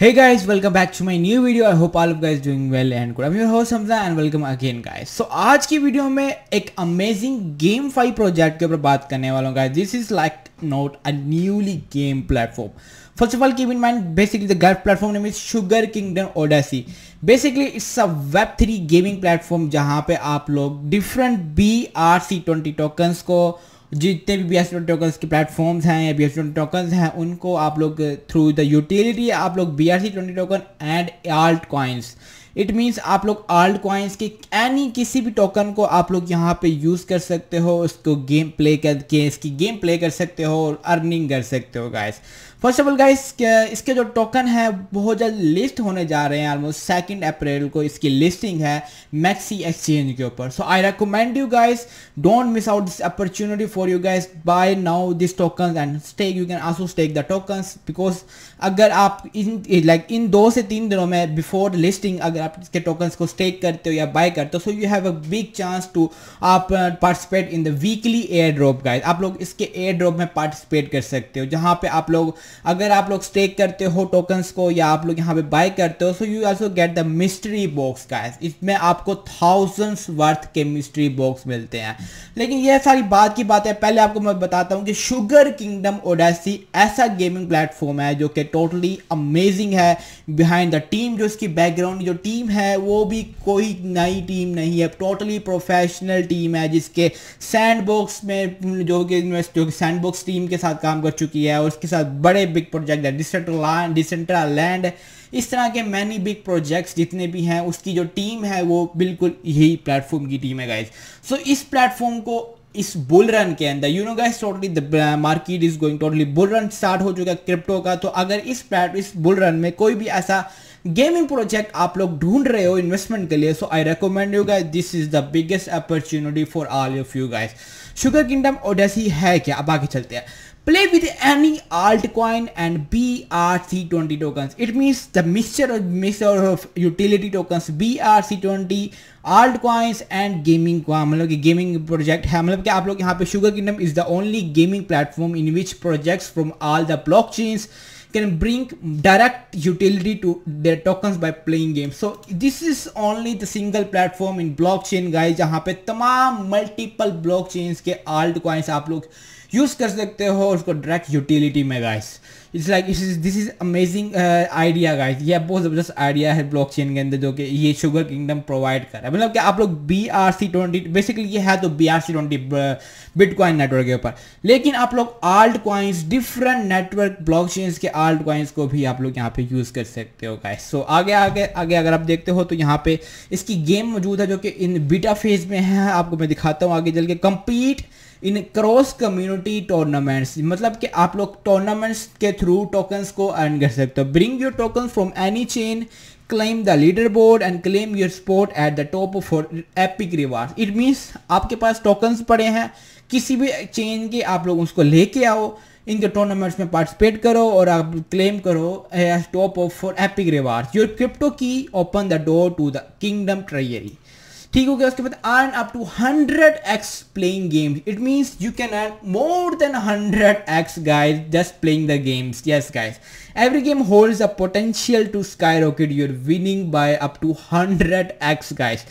Hey guys, welcome back to my new video. I hope all of guys doing well and good. I'm your host Hamza and welcome again guys. So आज की video में एक amazing game five project के ऊपर बात करने वाला हूँ guys. This is like not a newly game platform. First of all, keep in mind basically the GARP platform name is Sugar Kingdom Odyssey. Basically it's a Web3 gaming platform जहाँ पे आप लोग different BRC20 tokens को जितने भी B tokens के platforms हैं या बी एस टोकन्स हैं उनको आप लोग थ्रू द यूटिलिटी आप लोग B R C twenty token and alt coins it means आप लोग आल्ट कॉइन्स के एनी किसी भी टोकन को आप लोग यहाँ पे यूज़ कर सकते हो उसको गेम प्ले करके इसकी गेम प्ले कर सकते हो और अर्निंग कर सकते हो guys first of all guys इसके जो टोकन है बहुत जल्द लिस्ट होने जा रहे हैं ऑलमोस्ट सेकेंड अप्रैल को इसकी लिस्टिंग है मैक्सी एक्सचेंज के ऊपर so I recommend you guys don't miss out this opportunity for you guys buy now this token and stake you can also stake the tokens because अगर आप in like in दो से तीन दिनों में before listing अगर आप इसके टोकन्स को स्टेक करते हो या बाय करते हो so you have a big chance to आप participate in the weekly airdrop guys आप लोग इसके एयर ड्रॉप में पार्टिसिपेट कर सकते हो जहाँ पे आप लोग अगर आप लोग स्टेक करते हो टोकन्स को या आप लोग यहाँ पे बाय करते हो so you also get the mystery box का इसमें आपको थाउजेंड्स वर्थ के मिस्ट्री बॉक्स मिलते हैं लेकिन यह सारी बात की बात है पहले आपको मैं बताता हूँ कि शुगर किंगडम ओडेसी ऐसा गेमिंग प्लेटफॉर्म है जो कि टोटली अमेजिंग है बिहाइंड द टीम जो इसकी बैकग्राउंड जो टीम है वो भी कोई नई टीम नहीं है टोटली प्रोफेशनल टीम है जिसके बॉक्स में जो कि जो कि टीम के साथ काम कर चुकी है और उसके साथ बड़े बड़े बिग प्रोजेक्ट है डिसेंट्रल डिसेंट्रल लैंड इस तरह के मैनी बिग प्रोजेक्ट्स जितने भी हैं उसकी जो टीम है वो बिल्कुल यही प्लेटफॉर्म की टीम है गाइज सो so, इस प्लेटफॉर्म को इस बुल रन के अंदर you know guys totally the market is going totally bull run start हो चुका है क्रिप्टो का तो अगर इस प्लेट इस बुल रन में कोई भी ऐसा गेमिंग प्रोजेक्ट आप लोग ढूंढ रहे हो इन्वेस्टमेंट के लिए so I recommend you guys this is the biggest opportunity for all of you guys Sugar Kingdom Odyssey है क्या अब आगे चलते हैं Play with any altcoin and BRC20 tokens. It means the mixture of mixture of utility tokens BRC20 altcoins and gaming मतलब gaming project है मतलब Sugar Kingdom is the only gaming platform in which projects from all the blockchains can bring direct utility to their tokens by playing games. So this is only the single platform in blockchain guys जहाँ multiple blockchains के altcoins you लोग use कर सकते हो उसको direct utility में guys it's like this is amazing idea guys ये बहुत ज़बरदस्त आइडिया है ब्लॉकचेन के अंदर जो कि ये शुगर किंगडम प्रोवाइड कर रहा है मतलब कि आप लोग B R C twenty basically ये है तो B R C twenty bitcoin network के ऊपर लेकिन आप लोग alt coins different network blockchains के आल्ट क्वाइंस को भी आप लोग यहाँ पे यूज़ कर सकते हो गाइस सो so, आगे आगे आगे अगर आप देखते हो तो यहाँ पे इसकी गेम मौजूद है जो कि इन बीटा फेज में है आपको मैं दिखाता हूँ आगे चल के compete in cross community tournaments मतलब कि आप लोग टूर्नामेंट्स के थ्रू टोकन्स को अर्न कर सकते हो bring your token from any chain claim the leaderboard and claim your spot at the top for epic reward it means आपके पास टोकन्स पड़े हैं किसी भी चेन के आप लोग उसको लेके आओ इनके टूर्नामेंट्स में पार्टिसिपेट करो और आप क्लेम करो as top of for epic reward your crypto की open the door to the kingdom treasury ठीक हो गया उसके बाद earn up to 100 X playing games it means you can earn more than 100 X guys just playing the games yes guys every game holds the potential to skyrocket your winning by up to 100x guys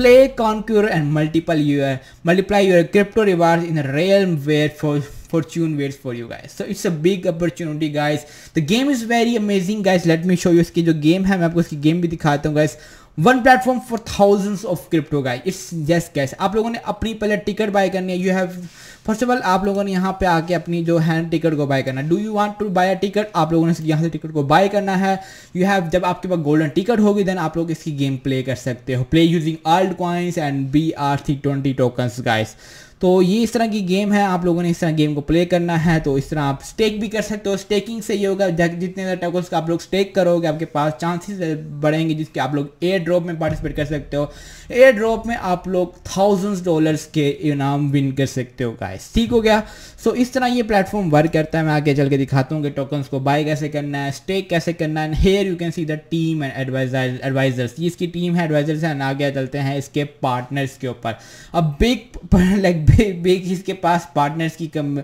play conquer and multiple your multiply your crypto rewards in a realm where for fortune waits for you guys so it's a big opportunity guys the game is very amazing guys let me show you इसकी जो game है मैं आपको इसकी game भी दिखाता हूँ guys one platform for thousands of crypto guys it's just gas आप लोगों ने अपनी पहले टिकट बाय करनी है you have first of all आप लोगों ने यहाँ पे आके अपनी जो हैंड टिकट को बाय करना है do you want to buy a ticket आप लोगों ने यहाँ से टिकट को बाय करना है यू हैव जब आपके पास गोल्डन टिकट होगी देन आप लोग इसकी गेम प्ले कर सकते हो play using alt coins and B R C twenty tokens guys तो ये इस तरह की गेम है आप लोगों ने इस तरह गेम को प्ले करना है तो इस तरह आप स्टेक भी कर सकते हो स्टेकिंग से ये होगा जितने ज़्यादा टोकन्स का आप लोग स्टेक करोगे आपके पास चांसेस बढ़ेंगे जिसके आप लोग एयर ड्रॉप में पार्टिसिपेट कर सकते हो एयर ड्रॉप में आप लोग थाउजेंड्स डॉलर्स के इनाम विन कर सकते हो गाइस ठीक हो गया सो इस तरह ये प्लेटफॉर्म वर्क करता है मैं आगे चल के दिखाता हूँ कि टोकन्स को बाय कैसे करना है स्टेक कैसे करना है here you can see the team and adviser advisers की इसकी टीम है एडवाइजर्स एंड आगे चलते हैं इसके पार्टनर्स के ऊपर अब बिग लाइक बिग इसके पास पार्टनर्स की कम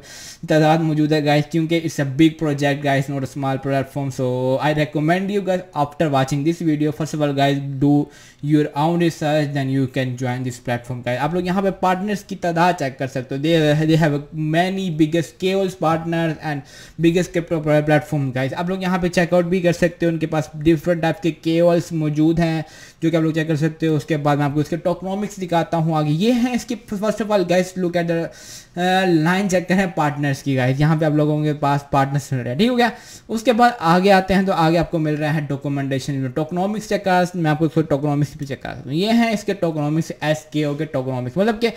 तादाद मौजूद है गाइस क्योंकि it's a big project guys not a small platform so I recommend you guys after watching this video first of all guys do your own research then you can join this platform guys आप लोग यहाँ पे partners की तादाद check कर सकते हो they they have many biggest केवल्स partners and biggest crypto platform guys आप लोग यहाँ पे चेकआउट भी कर सकते हो उनके पास डिफरेंट टाइप के केवल्स मौजूद हैं जो कि आप लोग चेक कर सकते हो उसके बाद मैं आपको इसके टोकनॉमिक्स दिखाता हूँ आगे ये है इसके first of all guys look at the line check करें पार्टनर्स की गाइस यहाँ पे आप लोगों के पास पार्टनर्स मिल रहे हैं ठीक हो गया उसके बाद आगे आते हैं तो आगे आपको मिल रहा है डॉक्यूमेंटेशन टोकनॉमिक्स चेक कर मैं आपको इसको टोकनॉमिक्स भी चेक कर सकता हूँ ये है इसके टोकनॉमिक्स एस के ओ के टोकनॉमिक्स मतलब कि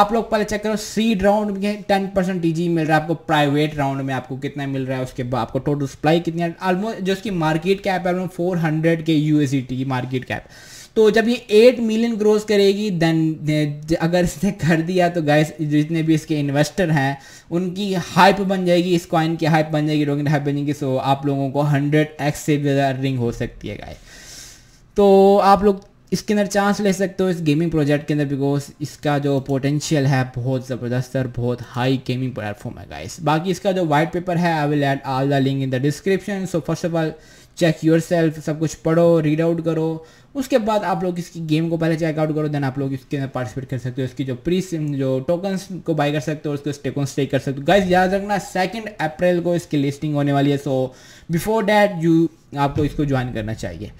आप लोग पहले चेक करो सीड राउंड में टेन परसेंट टी मिल रहा है आपको प्राइवेट राउंड में आपको कितना मिल रहा है उसके बाद आपको टोटल सप्लाई कितनी ऑलमोस्ट जो उसकी मार्केट कैप है फोर हंड्रेड के यू की मार्केट कैप तो जब ये एट मिलियन ग्रोस करेगी देन अगर इसने कर दिया तो गाइस जितने भी इसके इन्वेस्टर हैं उनकी हाइप बन जाएगी इस कॉइन की हाइप बन जाएगी टोकन हाइप बन जाएगी सो आप लोगों को हंड्रेड एक्स से भी ज़्यादा अर्निंग हो सकती है गाय तो आप लोग इसके अंदर चांस ले सकते हो इस गेमिंग प्रोजेक्ट के अंदर बिकॉज इसका जो पोटेंशियल है बहुत ज़बरदस्त और बहुत हाई गेमिंग प्लेटफॉर्म है गाइस बाकी इसका जो वाइट पेपर है I will add all the link in the description so first of all check yourself सब कुछ पढ़ो रीड आउट करो उसके बाद आप लोग इसकी गेम को पहले चेकआउट करो देन आप लोग इसके अंदर पार्टिसिपेट कर सकते हो इसकी जो प्री जो टोकन को बाय कर सकते हो उसको स्टेक ऑन स्टे कर सकते हो गाइज याद रखना सेकेंड अप्रैल को इसकी लिस्टिंग होने वाली है सो बिफोर डैट यू आपको इसको ज्वाइन करना चाहिए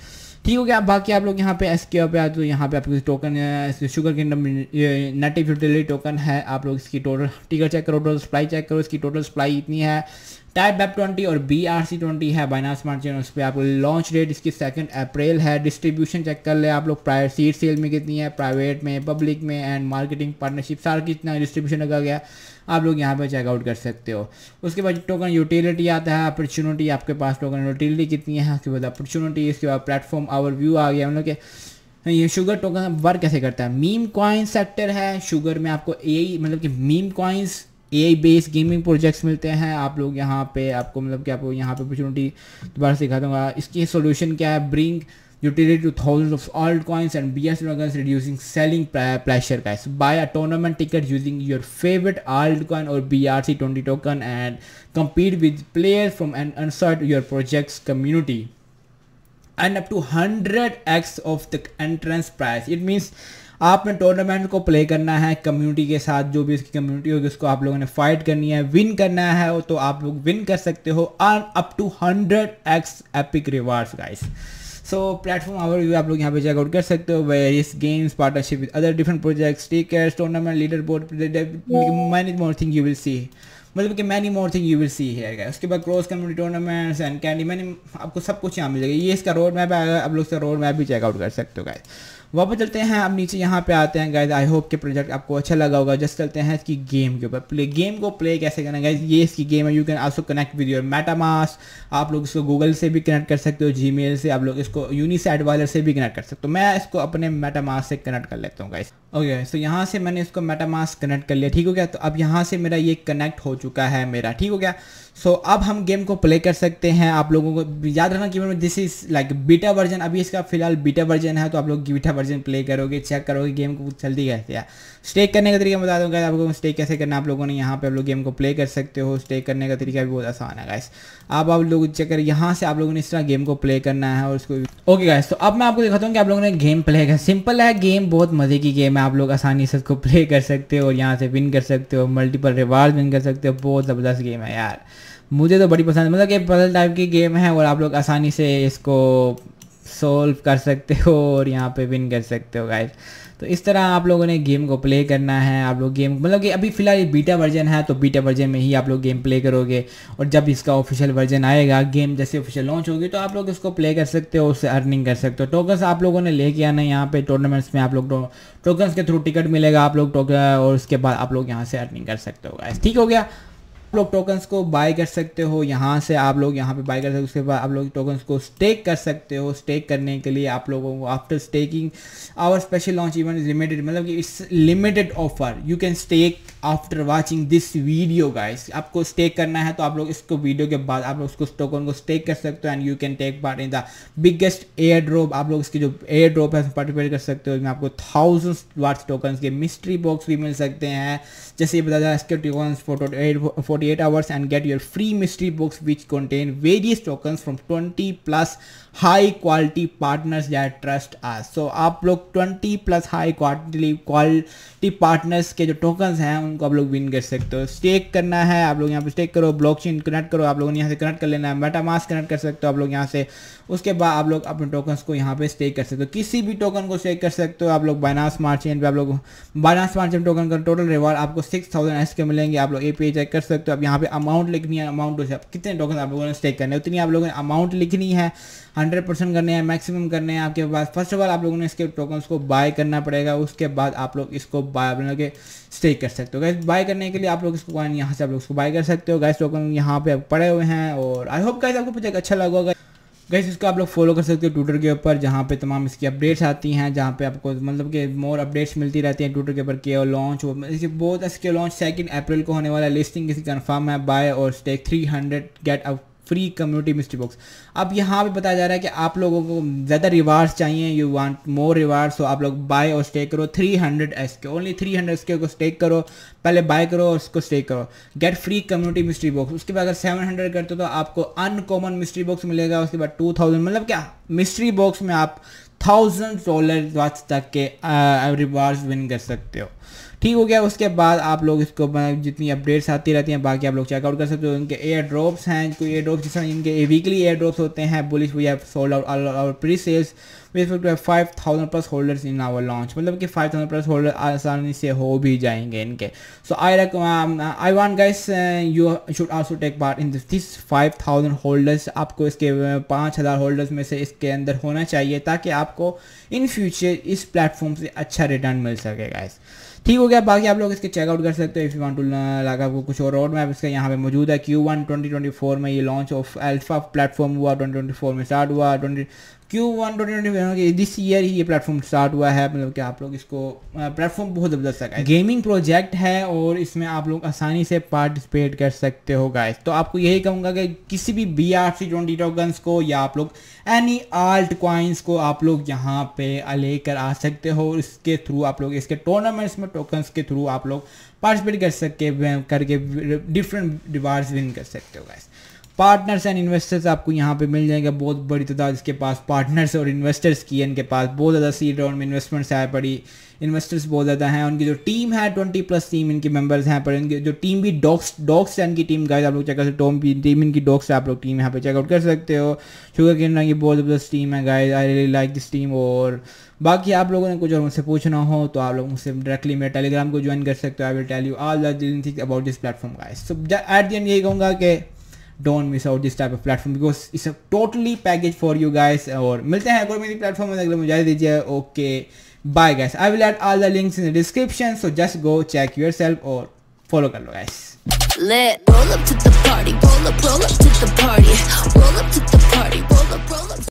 ठीक हो गया बाकी आप लोग यहाँ पे एस के पे आते हो यहाँ पे आपके token sugar kingdom native utility token है आप लोग इसकी टोटल टिकट चेक करो टोटल सप्लाई चेक करो इसकी टोटल सप्लाई इतनी है टाइप एप ट्वेंटी और बी आर सी ट्वेंटी है बाइनास स्मार्ट चेन उस पर आपको लॉन्च डेट इसकी सेकेंड अप्रैल है डिस्ट्रीब्यूशन चेक कर ले आप लोग प्राइवेट सीट सेल में कितनी है प्राइवेट में पब्लिक में एंड मार्केटिंग पार्टनरशिप सारा कितना डिस्ट्रीब्यूशन रखा गया आप लोग यहाँ पर चेकआउट कर सकते हो उसके बाद टोकन यूटिलिटी आता है अपॉर्चुनिटी आपके पास टोकन यूटिलिटी कितनी है उसके बाद अपॉर्चुनिटी इसके बाद प्लेटफॉर्म आवर व्यू आ गया हम लोग के ये शुगर टोकन वर्क कैसे करता है मीम कॉइन सेक्टर है शुगर में आपको यही मतलब कि meme coins A I based gaming projects मिलते हैं आप लोग यहाँ पे आपको मतलब कि आपको यहाँ पे अपॉर्चुनिटी दोबारा सिखा दूंगा इसकी सोल्यूशन क्या है bring utility to thousand of old coins and B S S reducing selling pleasure का buy a tournament ticket using your favourite old coin और B R C twenty token and compete with player from an insert your projects community and up to hundred X of the entrance price it means आपने tournament को play करना है community के साथ जो भी इसकी कम्युनिटी होगी उसको आप लोगों ने फाइट करनी है विन करना है तो आप लोग विन कर सकते हो earn up to hundred X epic rewards guys so platform view आप लोग यहाँ पे चेकआउट कर सकते हो various games partnership with other different projects tickets tournament leaderboard many more thing you will see मतलब कि many more thing you will see here guys उसके बाद cross community tournaments and candy many आपको सब कुछ यहाँ मिल जाएगा ये इसका रोड मैप है आप लोग रोड मैप भी चेकआउट कर सकते हो गाइस वापस चलते हैं अब नीचे यहाँ पे आते हैं गाइज आई होप के प्रोजेक्ट आपको अच्छा लगा होगा जस्ट चलते हैं इसकी गेम के ऊपर प्ले गेम को प्ले कैसे करना गाइज ये इसकी गेम है you can also connect with your MetaMask आप लोग इसको गूगल से भी कनेक्ट कर सकते हो जी से आप लोग इसको यूनिसेट वाले से भी कनेक्ट कर सकते हो मैं इसको अपने मेटामास से कनेक्ट कर लेता हूँ गाइज ओके सो यहाँ से मैंने इसको मेटामास कनेक्ट कर लिया ठीक हो गया तो अब यहाँ से मेरा ये कनेक्ट हो चुका है मेरा ठीक हो गया सो so, अब हम गेम को प्ले कर सकते हैं आप लोगों को याद रखना कि this is like beta version अभी इसका फिलहाल बीटा वर्जन है तो आप लोग बीटा वर्जन प्ले करोगे चेक करोगे गेम को जल्दी कैसे है स्टेक करने का तरीका बता दूंगा आपको स्टेक कैसे करना आप लोगों ने यहाँ पे आप लोग गेम को प्ले कर सकते हो स्टेक करने का तरीका भी बहुत आसान है गाइस आप आप लोग चेक कर यहाँ से आप लोगों ने इस तरह गेम को प्ले करना है और उसको ओके गाइस तो अब मैं आपको दिखाता हूँ कि आप लोगों ने गेम प्ले कर सिंपल है गेम बहुत मज़े की गेम है आप लोग आसानी से उसको प्ले कर सकते हो और यहाँ से विन कर सकते हो मल्टीपल रिवार्ड विन कर सकते हो बहुत ज़बरदस्त गेम है यार मुझे तो बड़ी पसंद मतलब कि पजल टाइप की गेम है और आप लोग आसानी से इसको सोल्व कर सकते हो और यहाँ पे विन कर सकते हो गाइस तो इस तरह आप लोगों ने गेम को प्ले करना है आप लोग गेम मतलब कि अभी फ़िलहाल ये बीटा वर्जन है तो बीटा वर्जन में ही आप लोग गेम प्ले करोगे और जब इसका ऑफिशियल वर्जन आएगा गेम जैसे ऑफिशियल लॉन्च होगी तो आप लोग इसको प्ले कर सकते हो उससे अर्निंग कर सकते हो टोकन्स आप लोगों ने लेके आना है यहाँ पे टूर्नामेंट्स में आप लोग टोकन्स तो- के थ्रू टिकट मिलेगा आप लोग टोकन और उसके बाद आप लोग यहाँ से अर्निंग कर सकते हो ठीक हो गया लोग टोकन्स को बाय कर सकते हो यहाँ से आप लोग यहाँ पे बाय कर सकते हो उसके बाद आप लोग टोकन्स को स्टेक कर सकते हो स्टेक करने के लिए आप लोगों को after staking our special launch event is limited मतलब कि it's limited offer you can stake after watching this video guys आपको स्टेक करना है तो आप लोग इसको वीडियो के बाद आप लोग उसको टोकन को स्टेक कर सकते हो and you can take part in the biggest airdrop आप लोग इसकी जो एयर ड्रॉप है उसमें पार्टिसिपेट कर सकते हो इसमें आपको थाउजेंड वाट्स टोकन के मिस्ट्री बॉक्स भी मिल सकते हैं जैसे ये बताया इसके token photo air forty 48 hours and get your free mystery books which contain various tokens from 20 plus high quality partners that trust us. So आप लोग 20 plus high quality quality partners के जो tokens हैं उनको आप लोग win कर सकते हो stake करना है आप लोग यहाँ पे stake करो blockchain connect करो आप लोगों ने यहाँ से कनेक्ट कर लेना है मेटामास कनेक्ट कर सकते हो आप लोग यहाँ से उसके बाद आप लोग अपने टोकन्स को यहाँ पे स्टेक कर सकते हो किसी भी टोकन को स्टेक कर सकते हो आप लोग बाइना स्मार्ट चेन पे आप लोग बाइना स्मार्ट चेन टोकन का टोटल रिवॉर्ड आपको सिक्स थाउजेंड एस के मिलेंगे आप लोग ए चेक कर सकते हो आप यहाँ पे अमाउंट लिखनी है अमाउंट कितने टोकन आप लोगों ने स्टेक करने उतनी आप लोगों ने अमाउंट लिखनी है हंड्रेड परसेंट करने हैं मैक्सिमम करने हैं आपके पास फर्स्ट ऑफ ऑल आप लोगों ने इसके टोकन को बाय करना पड़ेगा उसके बाद आप लोग इसको बाय के स्टेक कर सकते हो गैस बाय करने के लिए आप लोग इसको यहाँ से आप लोग इसको बाय कर सकते हो गैस टोकन यहाँ पे पड़े हुए हैं और आई होप गैस आपको प्रोजेक्ट अच्छा लगा होगा गैस इसको आप लोग फॉलो कर सकते हो ट्विटर के ऊपर जहाँ पे तमाम इसकी अपडेट्स आती हैं जहाँ पे आपको मतलब कि मोर अपडेट्स मिलती रहती हैं ट्विटर के ऊपर के लॉन्च इसके बहुत इसके लॉन्च सेकंड अप्रैल को होने वाला लिस्टिंग इसकी कन्फर्म है बाय और stake hundred get up free community mystery box अब यहाँ पे बताया जा रहा है कि आप लोगों को ज़्यादा रिवार्ड्स चाहिए यू वांट मोर रिवार्ड्स तो आप लोग बाय और स्टे करो 300 हंड्रेड एस के ओनली थ्री हंड्रेड एस के को स्टेक करो पहले बाय करो और उसको स्टेक करो get free community mystery box उसके बाद अगर सेवन हंड्रेड करते हो तो आपको अनकॉमन मिस्ट्री बॉक्स मिलेगा उसके बाद टू थाउजेंड मतलब क्या मिस्ट्री बॉक्स में आप थाउजेंड डॉलर तक के रिवार्ड्स विन कर सकते हो ठीक हो गया उसके बाद आप लोग इसको मतलब जितनी अपडेट्स आती रहती हैं बाकी आप लोग चेकआउट कर सकते हो इनके एयर ड्रॉप्स हैं कोई एयर ड्रॉप जिस इनके वीकली एयर ड्रॉप्स होते हैं bullish we have sold out pre sales we two five thousand plus holders in our launch मतलब कि फाइव थाउजेंड प्लस होल्डर आसानी से हो भी जाएंगे इनके so I I want guys you should also take part in this five thousand holders आपको इसके uh, पाँच हज़ार होल्डर्स में से इसके अंदर होना चाहिए ताकि आपको इन फ्यूचर इस प्लेटफॉर्म से अच्छा रिटर्न मिल सके गाइस ठीक हो गया बाकी आप लोग इसके चेकआउट कर सकते हो if you want to like आपको कुछ और रोड मैप इसका यहाँ पे मौजूद है Q one twenty twenty four में ये लॉन्च ऑफ अल्फा प्लेटफॉर्म हुआ ट्वेंटी ट्वेंटी फोर में स्टार्ट हुआ twenty Q one twenty this year ही ये प्लेटफॉर्म स्टार्ट हुआ है मतलब कि आप लोग इसको प्लेटफॉर्म बहुत ज़बरदस्त है गेमिंग प्रोजेक्ट है और इसमें आप लोग आसानी से पार्टिसिपेट कर सकते हो गाइस तो आपको यही कहूँगा कि किसी भी B R C twenty tokens को या आप लोग एनी आल्ट क्वाइंस को आप लोग यहाँ पे लेकर आ सकते हो और इसके थ्रू आप लोग इसके टूर्नामेंट्स में टोकन्स के थ्रू आप लोग पार्टिसिपेट कर सकते करके डिफरेंट रिवार्ड्स विन कर सकते हो गाइस पार्टनर्स एंड इन्वेस्टर्स आपको यहाँ पे मिल जाएंगे बहुत बड़ी तादाद इसके पास पार्टनर्स और इन्वेस्टर्स की है इनके पास बहुत ज़्यादा सीड राउंड में इन्वेस्टमेंट्स आए पड़ी इन्वेस्टर्स बहुत ज़्यादा हैं उनकी जो टीम है ट्वेंटी प्लस टीम इनके मेंबर्स हैं पर इनकी जो टीम भी डॉक्स डॉक्स है इनकी टीम गाइस आप लोग चेक कर सकते हो टीम इनकी डॉक्स है आप लोग टीम यहाँ पे चेकआउट कर सकते हो शुगर किन की बहुत ज़बरदस्त टीम है guys I really like this team और बाकी आप लोगों ने कुछ और मुझसे पूछना हो तो आप लोग मुझसे डायरेक्टली मेरे टेलीग्राम को ज्वाइन कर सकते हो I will tell you all the things about this platform guys so at the end यही कहूँगा कि don't miss out this type of platform because it's a totally package for you guys और मिलते हैं अगर मेरी प्लेटफॉर्म में अगले मुझे दीजिए okay bye guys I will add all the links in the description so just go check your और फॉलो कर लो गाइस